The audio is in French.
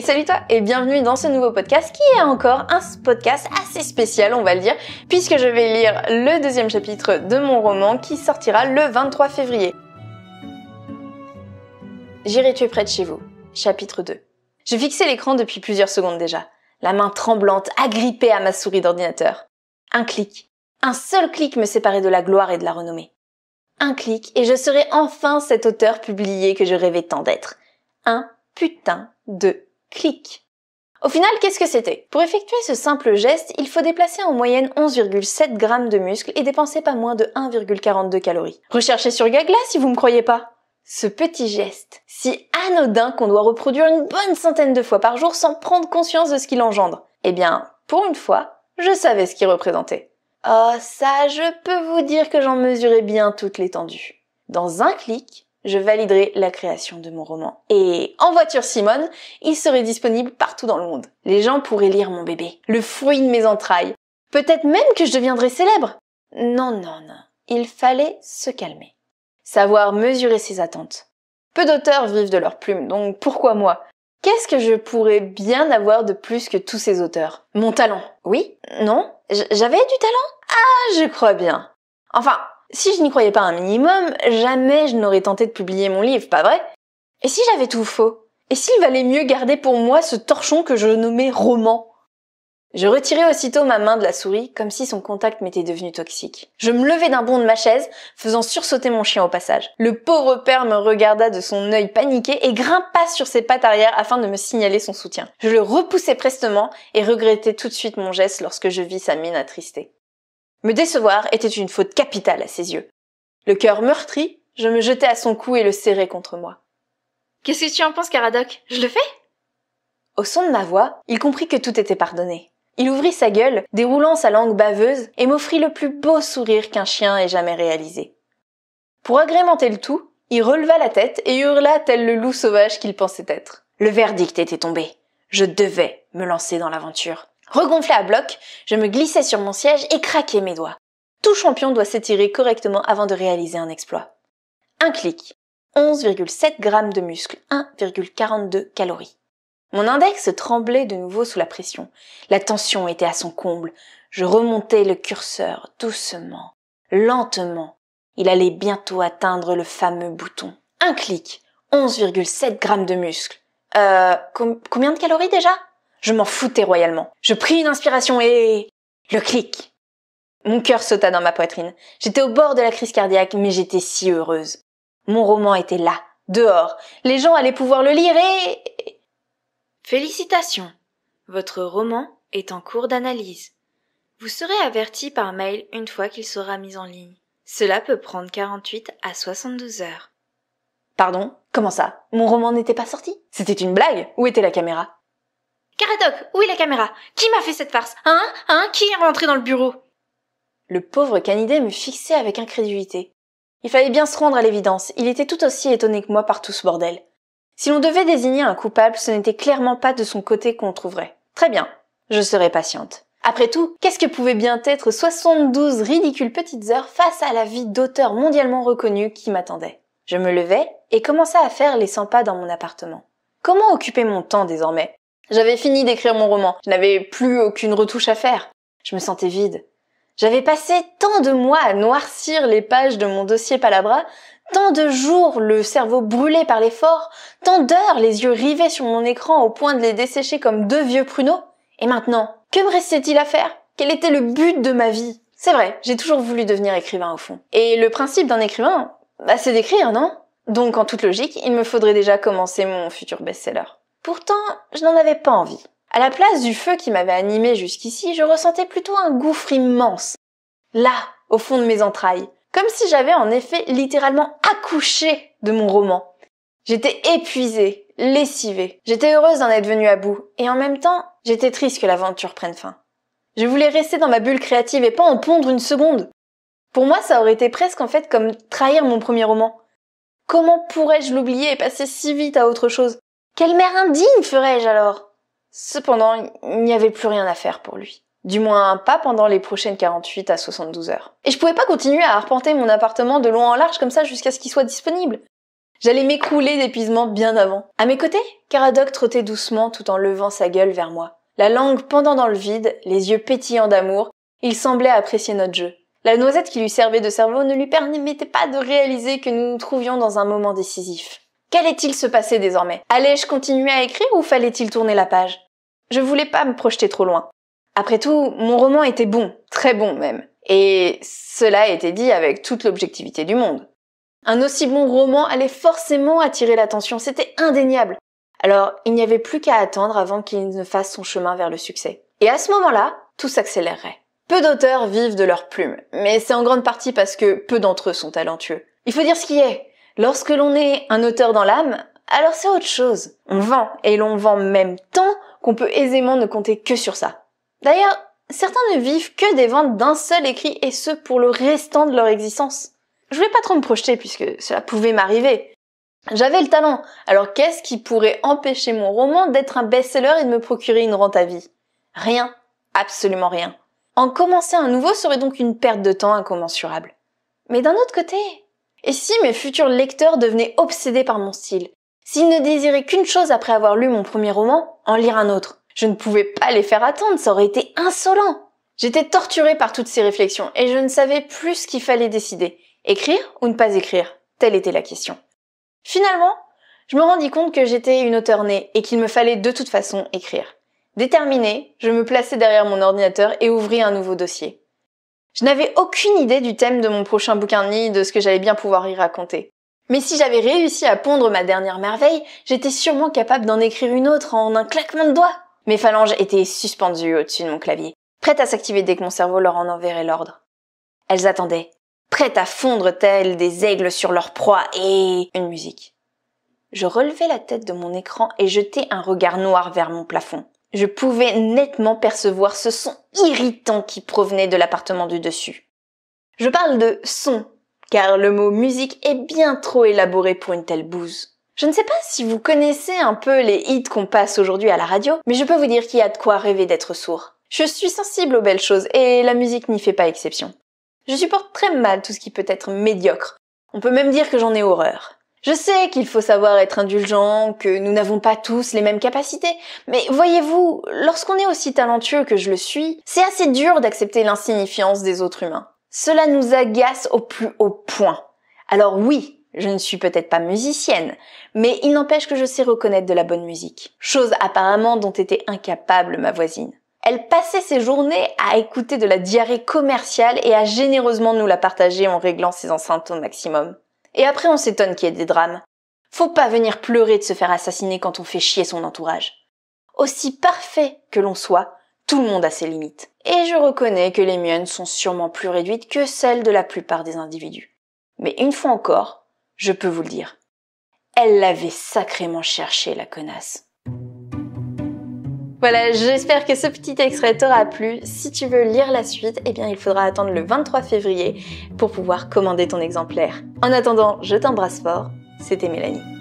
salut toi et bienvenue dans ce nouveau podcast qui est encore un podcast assez spécial, on va le dire, puisque je vais lire le deuxième chapitre de mon roman qui sortira le 23 février. J'irai tuer près de chez vous. Chapitre 2. Je fixais l'écran depuis plusieurs secondes déjà, la main tremblante agrippée à ma souris d'ordinateur. Un clic. Un seul clic me séparait de la gloire et de la renommée. Un clic et je serai enfin cet auteur publié que je rêvais tant d'être. Un putain de clic. Au final, qu'est-ce que c'était Pour effectuer ce simple geste, il faut déplacer en moyenne 11,7 grammes de muscle et dépenser pas moins de 1,42 calories. Recherchez sur Gagla si vous me croyez pas ce petit geste, si anodin qu'on doit reproduire une bonne centaine de fois par jour sans prendre conscience de ce qu'il engendre, eh bien, pour une fois, je savais ce qu'il représentait. Oh, ça, je peux vous dire que j'en mesurais bien toute l'étendue. Dans un clic, je validerai la création de mon roman. Et En voiture Simone, il serait disponible partout dans le monde. Les gens pourraient lire mon bébé, le fruit de mes entrailles. Peut-être même que je deviendrai célèbre. Non, non, non. Il fallait se calmer. Savoir mesurer ses attentes. Peu d'auteurs vivent de leurs plumes, donc pourquoi moi Qu'est-ce que je pourrais bien avoir de plus que tous ces auteurs Mon talent. Oui Non J'avais du talent Ah, je crois bien. Enfin, si je n'y croyais pas un minimum, jamais je n'aurais tenté de publier mon livre, pas vrai Et si j'avais tout faux Et s'il valait mieux garder pour moi ce torchon que je nommais roman je retirai aussitôt ma main de la souris, comme si son contact m'était devenu toxique. Je me levai d'un bond de ma chaise, faisant sursauter mon chien au passage. Le pauvre père me regarda de son œil paniqué et grimpa sur ses pattes arrière afin de me signaler son soutien. Je le repoussai prestement et regrettai tout de suite mon geste lorsque je vis sa mine attristée. Me décevoir était une faute capitale à ses yeux. Le cœur meurtri, je me jetai à son cou et le serrai contre moi. Qu'est-ce que tu en penses, Caradoc Je le fais Au son de ma voix, il comprit que tout était pardonné. Il ouvrit sa gueule, déroulant sa langue baveuse, et m'offrit le plus beau sourire qu'un chien ait jamais réalisé. Pour agrémenter le tout, il releva la tête et hurla tel le loup sauvage qu'il pensait être. Le verdict était tombé. Je devais me lancer dans l'aventure. Regonflé à bloc, je me glissais sur mon siège et craquais mes doigts. Tout champion doit s'étirer correctement avant de réaliser un exploit. Un clic. 11,7 grammes de muscle, 1,42 calories. Mon index tremblait de nouveau sous la pression. La tension était à son comble. Je remontais le curseur doucement, lentement. Il allait bientôt atteindre le fameux bouton. Un clic. 11,7 grammes de muscle. Euh, combien de calories déjà je m'en foutais royalement. Je pris une inspiration et... Le clic. Mon cœur sauta dans ma poitrine. J'étais au bord de la crise cardiaque, mais j'étais si heureuse. Mon roman était là, dehors. Les gens allaient pouvoir le lire et... Félicitations. Votre roman est en cours d'analyse. Vous serez averti par mail une fois qu'il sera mis en ligne. Cela peut prendre 48 à 72 heures. Pardon Comment ça Mon roman n'était pas sorti C'était une blague Où était la caméra Caradoc, où est la caméra Qui m'a fait cette farce Hein Hein Qui est rentré dans le bureau Le pauvre canidé me fixait avec incrédulité. Il fallait bien se rendre à l'évidence, il était tout aussi étonné que moi par tout ce bordel. Si l'on devait désigner un coupable, ce n'était clairement pas de son côté qu'on trouverait. Très bien, je serai patiente. Après tout, qu'est-ce que pouvaient bien être 72 ridicules petites heures face à la vie d'auteur mondialement reconnu qui m'attendait Je me levai et commençai à faire les 100 pas dans mon appartement. Comment occuper mon temps désormais j'avais fini d'écrire mon roman. Je n'avais plus aucune retouche à faire. Je me sentais vide. J'avais passé tant de mois à noircir les pages de mon dossier Palabra, tant de jours le cerveau brûlé par l'effort, tant d'heures les yeux rivés sur mon écran au point de les dessécher comme deux vieux pruneaux. Et maintenant, que me restait-il à faire Quel était le but de ma vie C'est vrai, j'ai toujours voulu devenir écrivain au fond. Et le principe d'un écrivain, bah c'est d'écrire, non Donc en toute logique, il me faudrait déjà commencer mon futur best-seller. Pourtant, je n'en avais pas envie. À la place du feu qui m'avait animé jusqu'ici, je ressentais plutôt un gouffre immense. Là, au fond de mes entrailles. Comme si j'avais en effet littéralement accouché de mon roman. J'étais épuisée, lessivée. J'étais heureuse d'en être venue à bout. Et en même temps, j'étais triste que l'aventure prenne fin. Je voulais rester dans ma bulle créative et pas en pondre une seconde. Pour moi, ça aurait été presque en fait comme trahir mon premier roman. Comment pourrais-je l'oublier et passer si vite à autre chose quelle mère indigne ferais-je alors Cependant, il n'y avait plus rien à faire pour lui. Du moins pas pendant les prochaines 48 à 72 heures. Et je pouvais pas continuer à arpenter mon appartement de long en large comme ça jusqu'à ce qu'il soit disponible. J'allais m'écrouler d'épuisement bien avant. À mes côtés, Caradoc trottait doucement tout en levant sa gueule vers moi. La langue pendant dans le vide, les yeux pétillants d'amour, il semblait apprécier notre jeu. La noisette qui lui servait de cerveau ne lui permettait pas de réaliser que nous nous trouvions dans un moment décisif. Qu'allait-il se passer désormais Allais-je continuer à écrire ou fallait-il tourner la page Je voulais pas me projeter trop loin. Après tout, mon roman était bon, très bon même. Et cela a été dit avec toute l'objectivité du monde. Un aussi bon roman allait forcément attirer l'attention, c'était indéniable. Alors, il n'y avait plus qu'à attendre avant qu'il ne fasse son chemin vers le succès. Et à ce moment-là, tout s'accélérerait. Peu d'auteurs vivent de leurs plumes, mais c'est en grande partie parce que peu d'entre eux sont talentueux. Il faut dire ce qui est. Lorsque l'on est un auteur dans l'âme, alors c'est autre chose. On vend, et l'on vend même tant qu'on peut aisément ne compter que sur ça. D'ailleurs, certains ne vivent que des ventes d'un seul écrit, et ce pour le restant de leur existence. Je vais pas trop me projeter puisque cela pouvait m'arriver. J'avais le talent, alors qu'est-ce qui pourrait empêcher mon roman d'être un best-seller et de me procurer une rente à vie Rien, absolument rien. En commencer un nouveau serait donc une perte de temps incommensurable. Mais d'un autre côté, et si mes futurs lecteurs devenaient obsédés par mon style S'ils ne désiraient qu'une chose après avoir lu mon premier roman, en lire un autre Je ne pouvais pas les faire attendre, ça aurait été insolent J'étais torturée par toutes ces réflexions et je ne savais plus ce qu'il fallait décider. Écrire ou ne pas écrire Telle était la question. Finalement, je me rendis compte que j'étais une auteur née et qu'il me fallait de toute façon écrire. Déterminée, je me plaçais derrière mon ordinateur et ouvris un nouveau dossier. Je n'avais aucune idée du thème de mon prochain bouquin ni de ce que j'allais bien pouvoir y raconter. Mais si j'avais réussi à pondre ma dernière merveille, j'étais sûrement capable d'en écrire une autre en un claquement de doigts. Mes phalanges étaient suspendues au-dessus de mon clavier, prêtes à s'activer dès que mon cerveau leur en enverrait l'ordre. Elles attendaient, prêtes à fondre telles des aigles sur leur proie et une musique. Je relevai la tête de mon écran et jetai un regard noir vers mon plafond. Je pouvais nettement percevoir ce son irritant qui provenait de l'appartement du dessus. Je parle de son, car le mot musique est bien trop élaboré pour une telle bouse. Je ne sais pas si vous connaissez un peu les hits qu'on passe aujourd'hui à la radio, mais je peux vous dire qu'il y a de quoi rêver d'être sourd. Je suis sensible aux belles choses et la musique n'y fait pas exception. Je supporte très mal tout ce qui peut être médiocre. On peut même dire que j'en ai horreur. Je sais qu'il faut savoir être indulgent, que nous n'avons pas tous les mêmes capacités, mais voyez-vous, lorsqu'on est aussi talentueux que je le suis, c'est assez dur d'accepter l'insignifiance des autres humains. Cela nous agace au plus haut point. Alors oui, je ne suis peut-être pas musicienne, mais il n'empêche que je sais reconnaître de la bonne musique, chose apparemment dont était incapable ma voisine. Elle passait ses journées à écouter de la diarrhée commerciale et à généreusement nous la partager en réglant ses enceintes au maximum et après on s'étonne qu'il y ait des drames. Faut pas venir pleurer de se faire assassiner quand on fait chier son entourage. Aussi parfait que l'on soit, tout le monde a ses limites. Et je reconnais que les miennes sont sûrement plus réduites que celles de la plupart des individus. Mais une fois encore, je peux vous le dire, elle l'avait sacrément cherché, la connasse. Voilà, j'espère que ce petit extrait t'aura plu. Si tu veux lire la suite, eh bien il faudra attendre le 23 février pour pouvoir commander ton exemplaire. En attendant, je t'embrasse fort. C'était Mélanie.